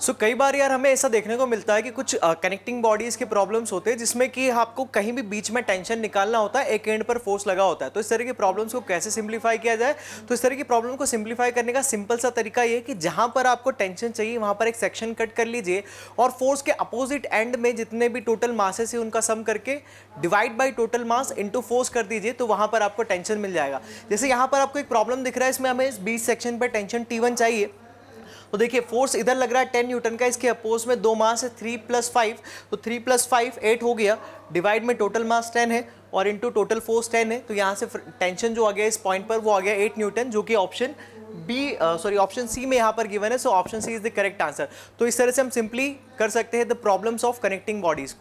सो so, कई बार यार हमें ऐसा देखने को मिलता है कि कुछ कनेक्टिंग uh, बॉडीज़ के प्रॉब्लम्स होते हैं जिसमें कि आपको कहीं भी बीच में टेंशन निकालना होता है एक एंड पर फोर्स लगा होता है तो इस तरह की प्रॉब्लम्स को कैसे सिंप्लीफाई किया जाए तो इस तरह की प्रॉब्लम को सिंप्लीफाई करने का सिंपल सा तरीका ये कि जहाँ पर आपको टेंशन चाहिए वहाँ पर एक सेक्शन कट कर लीजिए और फोर्स के अपोजिट एंड में जितने भी टोटल मासेस है उनका सम करके divide by total mass into force कर दीजिए तो वहाँ पर आपको टेंशन मिल जाएगा जैसे यहाँ पर आपको एक प्रॉब्लम दिख रहा है इसमें हमें बीच सेक्शन पर टेंशन टी चाहिए तो देखिए फोर्स इधर लग रहा है टेन न्यूटन का इसके अपोज में दो मास है थ्री प्लस फाइव तो थ्री प्लस फाइव एट हो गया डिवाइड में टोटल मास टेन है और इंटू टोटल फोर्स टेन है तो यहाँ से टेंशन जो आ गया इस पॉइंट पर वो आ गया एट न्यूटन जो कि option B sorry option C में यहाँ पर गिवन है so option C is the correct answer तो इस तरह से हम सिंपली कर सकते हैं the problems of connecting bodies को